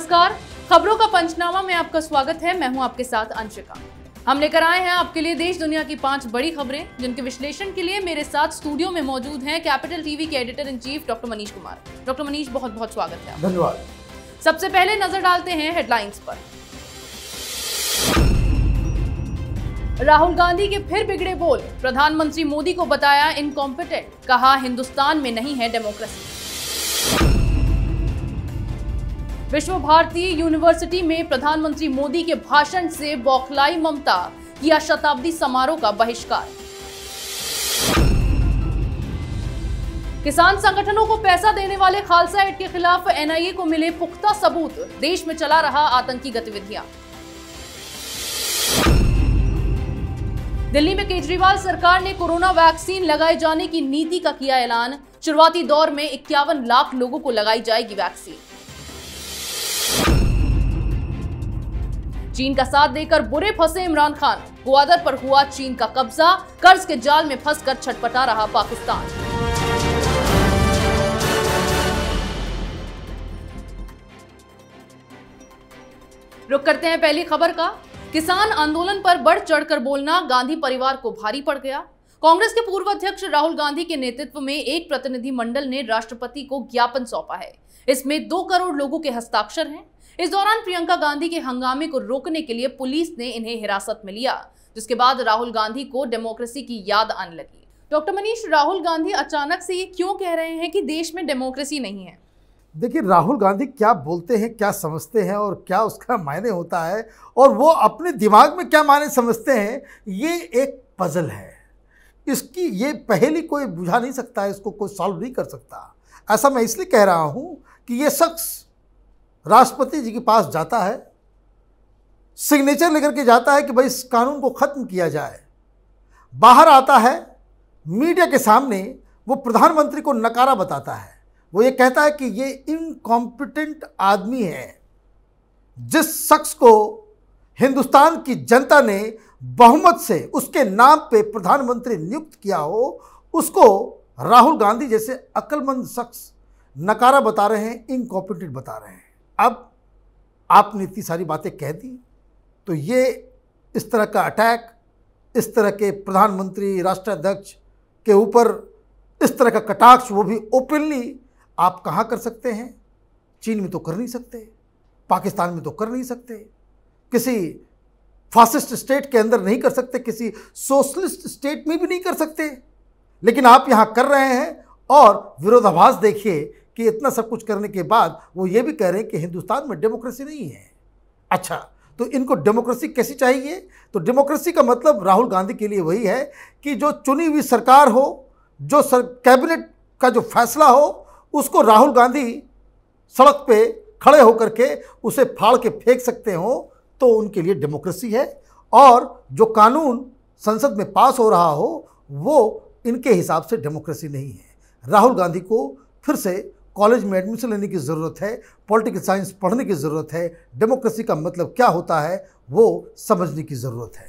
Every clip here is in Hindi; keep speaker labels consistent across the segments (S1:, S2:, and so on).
S1: नमस्कार खबरों का पंचनामा में आपका स्वागत है मैं हूं आपके साथ अंशिका हम लेकर आए हैं आपके लिए देश दुनिया की पांच बड़ी खबरें जिनके विश्लेषण के लिए मेरे साथ स्टूडियो में मौजूद हैं कैपिटल टीवी के editor in chief doctor Manish Kumar doctor Manish बहुत बहुत स्वागत है धन्यवाद सबसे पहले नजर डालते हैं हेडलाइंस पर राहुल गांधी के फिर बिगड़े बोल प्रधानमंत्री मोदी को बताया इनकॉम्पिटेंट कहा हिंदुस्तान में नहीं है डेमोक्रेसी विश्व भारती यूनिवर्सिटी में प्रधानमंत्री मोदी के भाषण से बौखलाई ममता किया शताब्दी समारोह का बहिष्कार किसान संगठनों को पैसा देने वाले खालसा एड के खिलाफ एनआईए को मिले पुख्ता सबूत देश में चला रहा आतंकी गतिविधियां दिल्ली में केजरीवाल सरकार ने कोरोना वैक्सीन लगाए जाने की नीति का किया ऐलान शुरुआती दौर में इक्यावन लाख लोगों को लगाई जाएगी वैक्सीन चीन का साथ देकर बुरे फंसे इमरान खान ग्वादर पर हुआ चीन का कब्जा कर्ज के जाल में फंसकर छटपटा रहा पाकिस्तान रुक करते हैं पहली खबर का किसान आंदोलन पर बढ़ चढ़कर बोलना गांधी परिवार को भारी पड़ गया कांग्रेस के पूर्व अध्यक्ष राहुल गांधी के नेतृत्व में एक प्रतिनिधि मंडल ने राष्ट्रपति को ज्ञापन सौंपा है इसमें दो करोड़ लोगों के हस्ताक्षर हैं इस दौरान प्रियंका गांधी के हंगामे को रोकने के लिए पुलिस ने इन्हें हिरासत में लिया जिसके बाद राहुल गांधी को डेमोक्रेसी की याद आने लगी डॉक्टर मनीष राहुल गांधी अचानक से ये क्यों कह रहे हैं कि देश में डेमोक्रेसी नहीं है
S2: देखिए राहुल गांधी क्या बोलते हैं क्या समझते हैं और क्या उसका मायने होता है और वो अपने दिमाग में क्या मायने समझते हैं ये एक पजल है इसकी ये पहली कोई बुझा नहीं सकता इसको कोई सॉल्व नहीं कर सकता ऐसा मैं इसलिए कह रहा हूँ कि ये शख्स राष्ट्रपति जी के पास जाता है सिग्नेचर लेकर के जाता है कि भाई इस कानून को ख़त्म किया जाए बाहर आता है मीडिया के सामने वो प्रधानमंत्री को नकारा बताता है वो ये कहता है कि ये इनकॉम्पिटेंट आदमी है जिस शख्स को हिंदुस्तान की जनता ने बहुमत से उसके नाम पे प्रधानमंत्री नियुक्त किया हो उसको राहुल गांधी जैसे अक्लमंद शख्स नकारा बता रहे हैं इनकॉम्पिटेंट बता रहे हैं अब आपने इतनी सारी बातें कह दी तो ये इस तरह का अटैक इस तरह के प्रधानमंत्री राष्ट्राध्यक्ष के ऊपर इस तरह का कटाक्ष वो भी ओपनली आप कहाँ कर सकते हैं चीन में तो कर नहीं सकते पाकिस्तान में तो कर नहीं सकते किसी फासिस्ट स्टेट के अंदर नहीं कर सकते किसी सोशलिस्ट स्टेट में भी नहीं कर सकते लेकिन आप यहाँ कर रहे हैं और विरोधाभास देखिए कि इतना सब कुछ करने के बाद वो ये भी कह रहे हैं कि हिंदुस्तान में डेमोक्रेसी नहीं है अच्छा तो इनको डेमोक्रेसी कैसी चाहिए तो डेमोक्रेसी का मतलब राहुल गांधी के लिए वही है कि जो चुनी हुई सरकार हो जो सर कैबिनेट का जो फैसला हो उसको राहुल गांधी सड़क पे खड़े होकर के उसे फाड़ के फेंक सकते हो तो उनके लिए डेमोक्रेसी है और जो कानून संसद में पास हो रहा हो वो इनके हिसाब से डेमोक्रेसी नहीं है राहुल गांधी को फिर से कॉलेज में एडमिशन लेने की ज़रूरत है पॉलिटिकल साइंस पढ़ने की ज़रूरत है डेमोक्रेसी का मतलब क्या होता है वो समझने की ज़रूरत है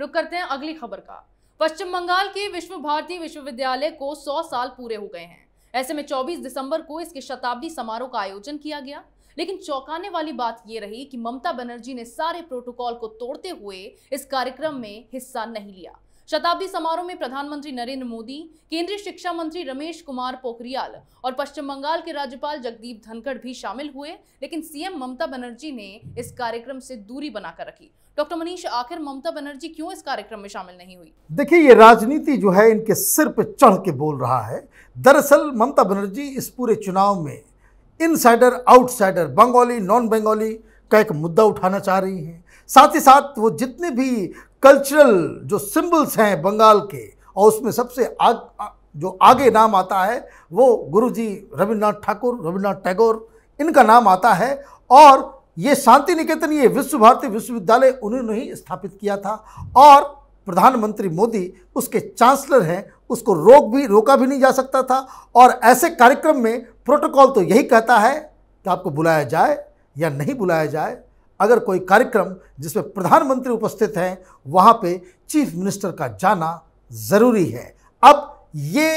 S1: रुक करते हैं अगली खबर का पश्चिम बंगाल के विश्व भारती विश्वविद्यालय को 100 साल पूरे हो गए हैं ऐसे में 24 दिसंबर को इसके शताब्दी समारोह का आयोजन किया गया लेकिन चौंकाने वाली बात यह रही कि ममता बनर्जी ने सारे प्रोटोकॉल को तोड़ते हुए इस कार्यक्रम में हिस्सा नहीं लिया शताब्दी समारोह में प्रधानमंत्री नरेंद्र मोदी केंद्रीय शिक्षा मंत्री रमेश कुमार पोखरियाल और पश्चिम बंगाल के राज्यपाल जगदीप धनखड़ भी शामिल हुए लेकिन सीएम ममता बनर्जी ने इस कार्यक्रम से दूरी बनाकर रखी डॉक्टर मनीष आखिर ममता बनर्जी क्यों इस कार्यक्रम में शामिल नहीं हुई
S2: देखिए ये राजनीति जो है इनके सिर पर चढ़ के बोल रहा है दरअसल ममता बनर्जी इस पूरे चुनाव में insider outsider Bengali non Bengali का एक मुद्दा उठाना चाह रही हैं साथ ही साथ वो जितने भी कल्चरल जो सिंबल्स हैं बंगाल के और उसमें सबसे आग जो आगे नाम आता है वो गुरुजी रविन्द्रनाथ ठाकुर रविन्द्रनाथ टैगोर इनका नाम आता है और ये शांति निकेतन ये विश्व भारती विश्वविद्यालय उन्होंने ही स्थापित किया था और प्रधानमंत्री मोदी उसके चांसलर हैं उसको रोक भी रोका भी नहीं जा सकता था और ऐसे कार्यक्रम में प्रोटोकॉल तो यही कहता है कि आपको बुलाया जाए या नहीं बुलाया जाए अगर कोई कार्यक्रम जिसमें प्रधानमंत्री उपस्थित हैं वहाँ पे चीफ मिनिस्टर का जाना ज़रूरी है अब ये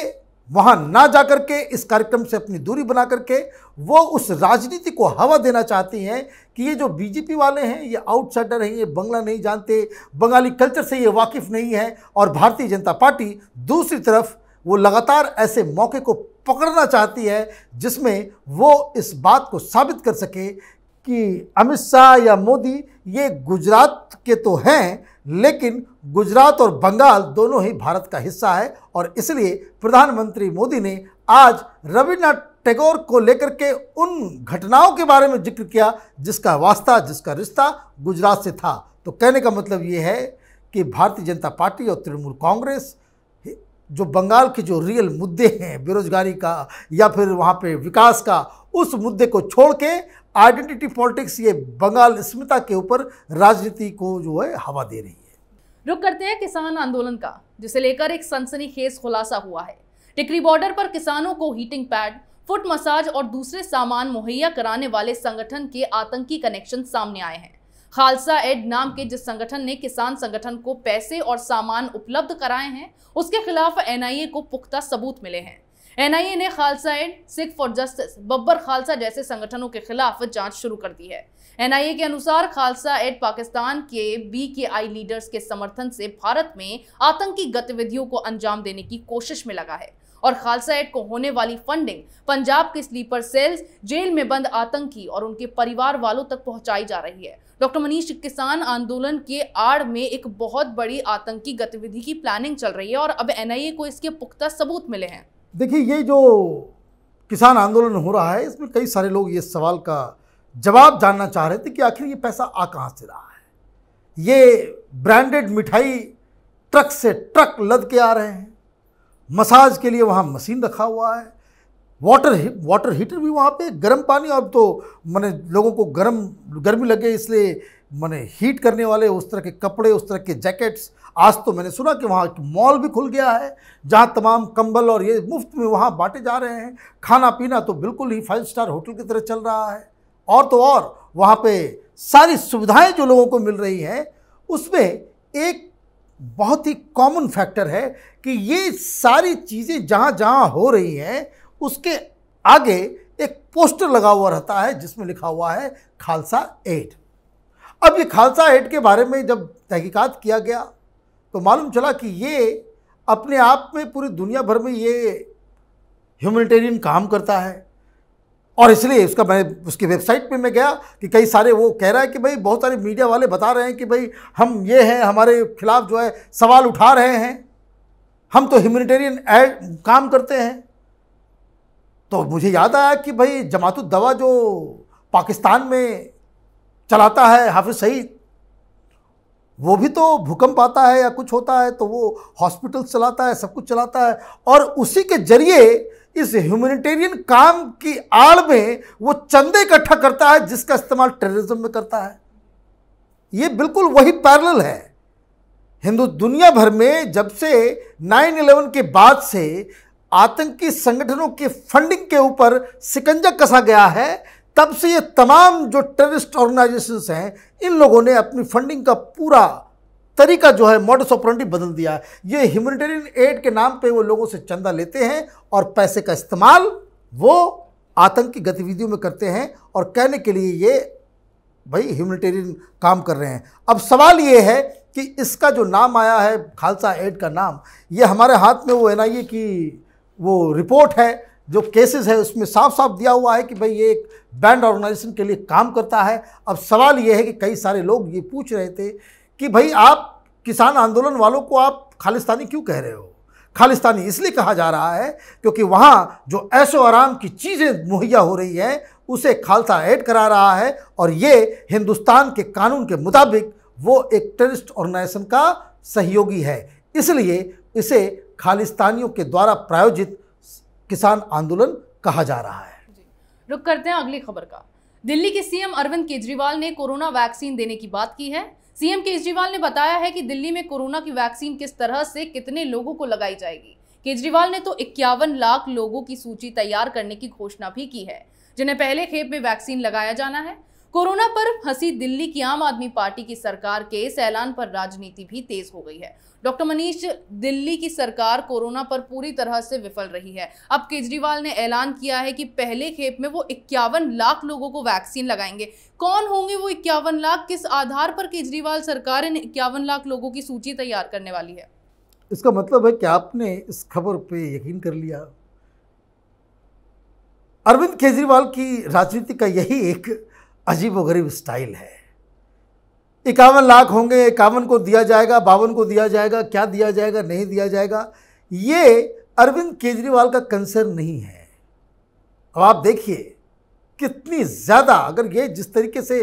S2: वहाँ ना जा कर के इस कार्यक्रम से अपनी दूरी बना करके वो उस राजनीति को हवा देना चाहती हैं कि ये जो बीजेपी वाले हैं ये आउटसाइडर हैं ये बंगला नहीं जानते बंगाली कल्चर से ये वाकिफ़ नहीं है और भारतीय जनता पार्टी दूसरी तरफ वो लगातार ऐसे मौके को पकड़ना चाहती है जिसमें वो इस बात को साबित कर सके कि अमित शाह या मोदी ये गुजरात के तो हैं लेकिन गुजरात और बंगाल दोनों ही भारत का हिस्सा है और इसलिए प्रधानमंत्री मोदी ने आज रविन्द्रनाथ टैगोर को लेकर के उन घटनाओं के बारे में जिक्र किया जिसका वास्ता जिसका रिश्ता गुजरात से था तो कहने का मतलब ये है कि भारतीय जनता पार्टी और तृणमूल कांग्रेस जो बंगाल के जो रियल मुद्दे हैं बेरोजगारी का या फिर वहाँ पे विकास का उस मुद्दे को छोड़ के आइडेंटिटी पॉलिटिक्स ये बंगाल स्मिता के ऊपर राजनीति को जो है हवा दे रही है
S1: रुक करते हैं किसान आंदोलन का जिसे लेकर एक सनसनीखेज खुलासा हुआ है टिकरी बॉर्डर पर किसानों को हीटिंग पैड फुट मसाज और दूसरे सामान मुहैया कराने वाले संगठन के आतंकी कनेक्शन सामने आए हैं खालसा एड नाम के जिस संगठन ने किसान संगठन को पैसे और सामान उपलब्ध कराए हैं उसके खिलाफ एनआईए को पुख्ता सबूत मिले हैं एनआईए ने Khalsa and Sikh for justice Babbar Khalsa जैसे संगठनों के खिलाफ जांच शुरू कर दी है एनआईए के अनुसार खालसा एड पाकिस्तान के बी के आई लीडर्स के समर्थन से भारत में आतंकी गतिविधियों को अंजाम देने की कोशिश में लगा है और खालसा एड को होने वाली फंडिंग पंजाब के स्लीपर सेल्स जेल में बंद आतंकी और उनके परिवार वालों तक पहुंचाई जा रही है डॉक्टर मनीष किसान आंदोलन के आड़ में एक बहुत बड़ी आतंकी गतिविधि की प्लानिंग चल रही है और अब एनआईए को इसके पुख्ता सबूत मिले हैं
S2: देखिए ये जो किसान आंदोलन हो रहा है इसमें कई सारे लोग ये सवाल का जवाब जानना चाह रहे थे कि आखिर ये पैसा आ कहाँ से रहा है ये ब्रांडेड मिठाई ट्रक से ट्रक लद के आ रहे हैं मसाज के लिए वहाँ मशीन रखा हुआ है वाटर ही, वाटर हीटर भी वहाँ पे गर्म पानी अब तो मैंने लोगों को गर्म गर्मी लगे इसलिए मैंने हीट करने वाले उस तरह के कपड़े उस तरह के जैकेट्स आज तो मैंने सुना कि वहाँ एक मॉल भी खुल गया है जहाँ तमाम कंबल और ये मुफ्त में वहाँ बांटे जा रहे हैं खाना पीना तो बिल्कुल ही फाइव स्टार होटल की तरह चल रहा है और तो और वहाँ पे सारी सुविधाएं जो लोगों को मिल रही हैं उसमें एक बहुत ही कॉमन फैक्टर है कि ये सारी चीज़ें जहाँ जहाँ हो रही हैं उसके आगे एक पोस्टर लगा हुआ रहता है जिसमें लिखा हुआ है खालसा एड अब ये खालसा एड के बारे में जब तहकीकात किया गया तो मालूम चला कि ये अपने आप में पूरी दुनिया भर में ये ह्यूमनिटेरियन काम करता है और इसलिए उसका मैं उसकी वेबसाइट पे मैं गया कि कई सारे वो कह रहा है कि भाई बहुत सारे मीडिया वाले बता रहे हैं कि भाई हम ये हैं हमारे खिलाफ जो है सवाल उठा रहे हैं हम तो ह्यूमनिटेरियन एड काम करते हैं तो मुझे याद आया कि भाई दवा जो पाकिस्तान में चलाता है हाफिज सईद वो भी तो भूकंप आता है या कुछ होता है तो वो हॉस्पिटल चलाता है सब कुछ चलाता है और उसी के जरिए इस ह्यूमैनिटेरियन काम की आड़ में वो चंदे इकट्ठा करता है जिसका इस्तेमाल टेररिज्म में करता है ये बिल्कुल वही पैरल है हिंदू दुनिया भर में जब से 9/11 के बाद से आतंकी संगठनों के फंडिंग के ऊपर सिकंजा कसा गया है तब से ये तमाम जो टेररिस्ट ऑर्गेनाइजेशन हैं इन लोगों ने अपनी फंडिंग का पूरा तरीका जो है मॉडस ऑपरेंटी बदल दिया है ये ह्यूमनिटेरियन एड के नाम पे वो लोगों से चंदा लेते हैं और पैसे का इस्तेमाल वो आतंकी गतिविधियों में करते हैं और कहने के लिए ये भाई ह्यूमनिटेरियन काम कर रहे हैं अब सवाल ये है कि इसका जो नाम आया है खालसा एड का नाम ये हमारे हाथ में वो एन की वो रिपोर्ट है जो केसेस है उसमें साफ साफ दिया हुआ है कि भाई ये एक बैंड ऑर्गेनाइजेशन के लिए काम करता है अब सवाल ये है कि कई सारे लोग ये पूछ रहे थे कि भाई आप किसान आंदोलन वालों को आप खालिस्तानी क्यों कह रहे हो खालिस्तानी इसलिए कहा जा रहा है क्योंकि वहाँ जो ऐशो आराम की चीज़ें मुहैया हो रही हैं उसे खालसा ऐड करा रहा है और ये हिंदुस्तान के कानून के मुताबिक वो एक टेररिस्ट ऑर्गेनाइजेशन का सहयोगी है इसलिए इसे खालिस्तानियों के द्वारा प्रायोजित किसान आंदोलन कहा जा रहा है
S1: रुक करते हैं अगली खबर का दिल्ली के सीएम अरविंद केजरीवाल ने कोरोना वैक्सीन देने की बात की है सीएम केजरीवाल ने बताया है कि दिल्ली में कोरोना की वैक्सीन किस तरह से कितने लोगों को लगाई जाएगी केजरीवाल ने तो इक्यावन लाख लोगों की सूची तैयार करने की घोषणा भी की है जिन्हें पहले खेप में वैक्सीन लगाया जाना है कोरोना पर हंसी दिल्ली की आम आदमी पार्टी की सरकार के इस ऐलान पर राजनीति भी तेज हो गई है डॉक्टर मनीष दिल्ली की सरकार कोरोना पर पूरी तरह से विफल रही है अब केजरीवाल ने ऐलान किया है कि पहले खेप में वो इक्यावन लाख लोगों को वैक्सीन लगाएंगे कौन होंगे वो इक्यावन लाख किस आधार पर केजरीवाल सरकार इन इक्यावन लाख लोगों की सूची तैयार करने वाली है
S2: इसका मतलब है कि आपने इस खबर पे यकीन कर लिया अरविंद केजरीवाल की राजनीति का यही एक अजीब गरीब स्टाइल है इक्यावन लाख होंगे इक्यावन को दिया जाएगा बावन को दिया जाएगा क्या दिया जाएगा नहीं दिया जाएगा ये अरविंद केजरीवाल का कंसर्न नहीं है अब आप देखिए कितनी ज़्यादा अगर ये जिस तरीके से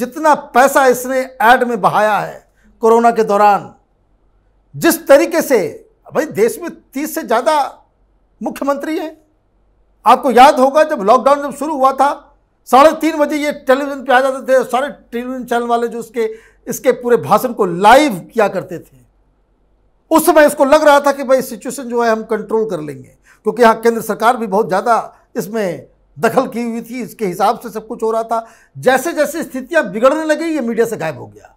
S2: जितना पैसा इसने ऐड में बहाया है कोरोना के दौरान जिस तरीके से भाई देश में तीस से ज़्यादा मुख्यमंत्री हैं आपको याद होगा जब लॉकडाउन जब शुरू हुआ था साढ़े तीन बजे ये टेलीविज़न पे आ जाते थे सारे टेलीविज़न चैनल वाले जो इसके इसके पूरे भाषण को लाइव किया करते थे उस समय इसको लग रहा था कि भाई सिचुएशन जो है हम कंट्रोल कर लेंगे क्योंकि यहाँ केंद्र सरकार भी बहुत ज़्यादा इसमें दखल की हुई थी इसके हिसाब से सब कुछ हो रहा था जैसे जैसे स्थितियाँ बिगड़ने लगी ये मीडिया से गायब हो गया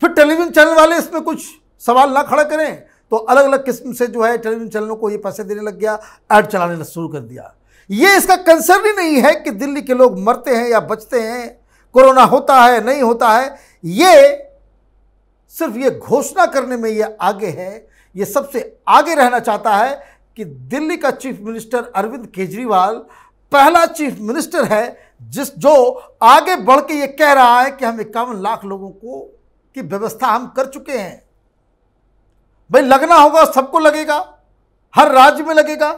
S2: फिर टेलीविज़न चैनल वाले इसमें कुछ सवाल ना खड़ा करें तो अलग अलग किस्म से जो है टेलीविज़न चैनलों को ये पैसे देने लग गया ऐड चलाने शुरू कर दिया ये इसका कंसर्न ही नहीं है कि दिल्ली के लोग मरते हैं या बचते हैं कोरोना होता है नहीं होता है ये सिर्फ ये घोषणा करने में ये आगे है ये सबसे आगे रहना चाहता है कि दिल्ली का चीफ मिनिस्टर अरविंद केजरीवाल पहला चीफ मिनिस्टर है जिस जो आगे बढ़ के ये कह रहा है कि हम इक्यावन लाख लोगों को की व्यवस्था हम कर चुके हैं भाई लगना होगा सबको लगेगा हर राज्य में लगेगा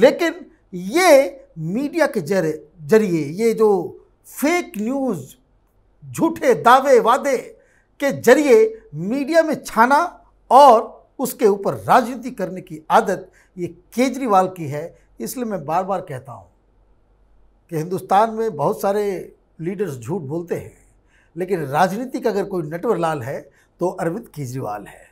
S2: लेकिन ये मीडिया के जरिए ये जो फेक न्यूज़ झूठे दावे वादे के जरिए मीडिया में छाना और उसके ऊपर राजनीति करने की आदत ये केजरीवाल की है इसलिए मैं बार बार कहता हूँ कि हिंदुस्तान में बहुत सारे लीडर्स झूठ बोलते हैं लेकिन राजनीति का अगर कोई नटवर लाल है तो अरविंद केजरीवाल है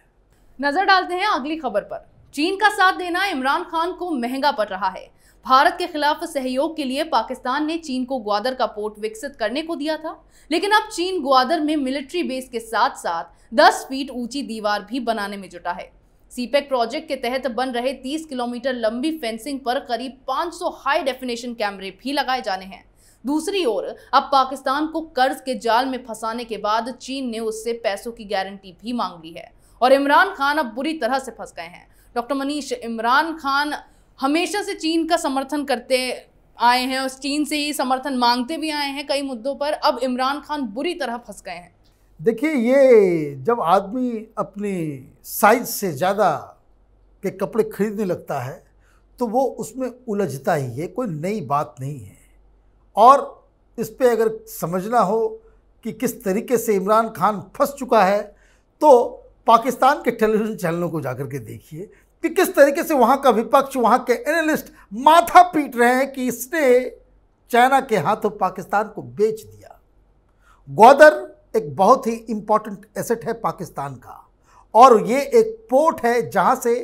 S1: नजर डालते हैं अगली खबर पर चीन का साथ देना इमरान खान को महंगा पड़ रहा है भारत के खिलाफ सहयोग के लिए पाकिस्तान ने चीन को ग्वादर का पोर्ट विकसित करने को दिया था लेकिन अब चीन ग्वादर में मिलिट्री बेस के साथ साथ 10 फीट ऊंची दीवार भी बनाने में जुटा है सीपेक e प्रोजेक्ट के तहत बन रहे 30 किलोमीटर लंबी फेंसिंग पर करीब 500 हाई डेफिनेशन कैमरे भी लगाए जाने हैं दूसरी ओर अब पाकिस्तान को कर्ज के जाल में फंसाने के बाद चीन ने उससे पैसों की गारंटी भी मांग ली है और इमरान खान अब बुरी तरह से फंस गए हैं डॉक्टर मनीष इमरान खान हमेशा से चीन का समर्थन करते आए हैं और चीन से ही समर्थन मांगते भी आए हैं कई मुद्दों पर अब इमरान खान बुरी तरह फंस गए हैं
S2: देखिए ये जब आदमी अपने साइज से ज़्यादा के कपड़े खरीदने लगता है तो वो उसमें उलझता ही है कोई नई बात नहीं है और इस पर अगर समझना हो कि किस तरीके से इमरान खान फंस चुका है तो पाकिस्तान के टेलीविज़न चैनलों को जाकर के देखिए कि किस तरीके से वहाँ का विपक्ष वहाँ के एनालिस्ट माथा पीट रहे हैं कि इसने चाइना के हाथों पाकिस्तान को बेच दिया ग्वादर एक बहुत ही इम्पॉर्टेंट एसेट है पाकिस्तान का और ये एक पोर्ट है जहाँ से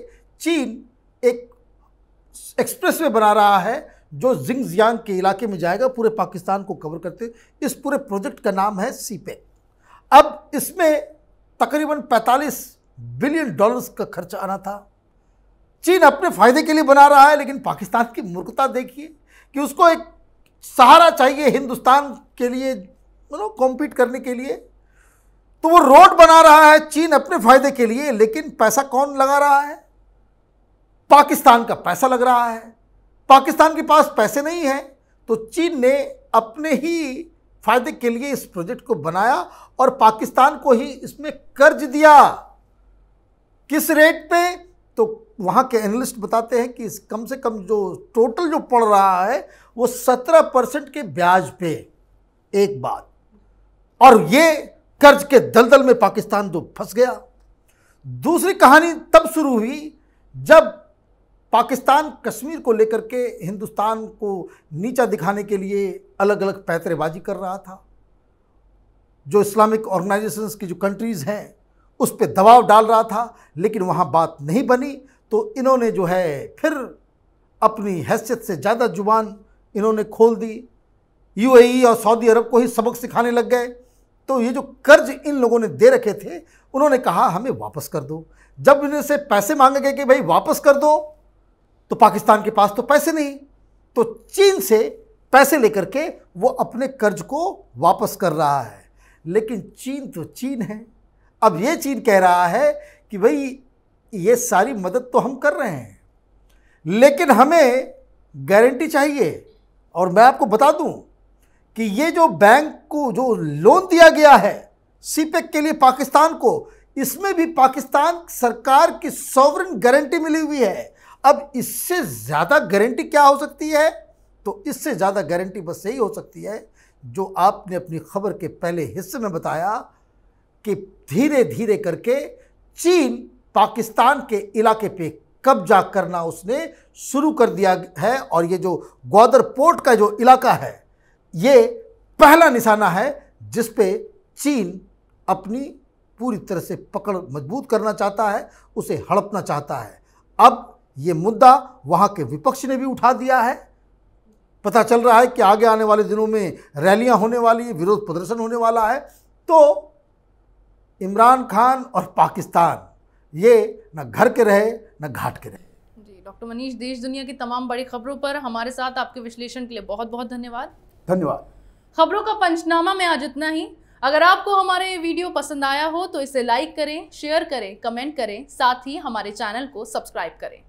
S2: चीन एक एक्सप्रेस वे बना रहा है जो जिंगजियांग के इलाके में जाएगा पूरे पाकिस्तान को कवर करते इस पूरे प्रोजेक्ट का नाम है सीपे e अब इसमें तकरीबन 45 बिलियन डॉलर्स का खर्च आना था चीन अपने फायदे के लिए बना रहा है लेकिन पाकिस्तान की मूर्खता देखिए कि उसको एक सहारा चाहिए हिंदुस्तान के लिए मतलब कॉम्पीट करने के लिए तो वो रोड बना रहा है चीन अपने फायदे के लिए लेकिन पैसा कौन लगा रहा है पाकिस्तान का पैसा लग रहा है पाकिस्तान के पास पैसे नहीं हैं तो चीन ने अपने ही फायदे के लिए इस प्रोजेक्ट को बनाया और पाकिस्तान को ही इसमें कर्ज दिया किस रेट पे तो वहाँ के एनालिस्ट बताते हैं कि कम से कम जो टोटल जो पड़ रहा है वो सत्रह परसेंट के ब्याज पे एक बात और ये कर्ज के दलदल में पाकिस्तान तो फंस गया दूसरी कहानी तब शुरू हुई जब पाकिस्तान कश्मीर को लेकर के हिंदुस्तान को नीचा दिखाने के लिए अलग अलग पैतरेबाजी कर रहा था जो इस्लामिक ऑर्गेनाइजेशंस की जो कंट्रीज़ हैं उस पर दबाव डाल रहा था लेकिन वहाँ बात नहीं बनी तो इन्होंने जो है फिर अपनी हैसियत से ज़्यादा जुबान इन्होंने खोल दी यूएई और सऊदी अरब को ही सबक सिखाने लग गए तो ये जो कर्ज इन लोगों ने दे रखे थे उन्होंने कहा हमें वापस कर दो जब इनसे पैसे मांगे गए कि भाई वापस कर दो तो पाकिस्तान के पास तो पैसे नहीं तो चीन से पैसे लेकर के वो अपने कर्ज को वापस कर रहा है लेकिन चीन तो चीन है अब ये चीन कह रहा है कि भाई ये सारी मदद तो हम कर रहे हैं लेकिन हमें गारंटी चाहिए और मैं आपको बता दूं कि ये जो बैंक को जो लोन दिया गया है सीपेक के लिए पाकिस्तान को इसमें भी पाकिस्तान सरकार की सॉवरन गारंटी मिली हुई है अब इससे ज़्यादा गारंटी क्या हो सकती है तो इससे ज़्यादा गारंटी बस यही हो सकती है जो आपने अपनी खबर के पहले हिस्से में बताया कि धीरे धीरे करके चीन पाकिस्तान के इलाके पे कब्जा करना उसने शुरू कर दिया है और ये जो ग्वादर पोर्ट का जो इलाका है ये पहला निशाना है जिस पे चीन अपनी पूरी तरह से पकड़ मजबूत करना चाहता है उसे हड़पना चाहता है अब ये मुद्दा वहाँ के विपक्ष ने भी उठा दिया है पता चल रहा है कि आगे आने वाले दिनों में रैलियाँ होने वाली विरोध प्रदर्शन होने वाला है तो इमरान खान और पाकिस्तान ये न घर के रहे न घाट के रहे
S1: जी डॉक्टर मनीष देश दुनिया की तमाम बड़ी खबरों पर हमारे साथ आपके विश्लेषण के लिए बहुत बहुत धन्यवाद धन्यवाद खबरों का पंचनामा में आज इतना ही अगर आपको हमारे ये वीडियो पसंद आया हो तो इसे लाइक करें शेयर करें कमेंट करें साथ ही हमारे चैनल को सब्सक्राइब करें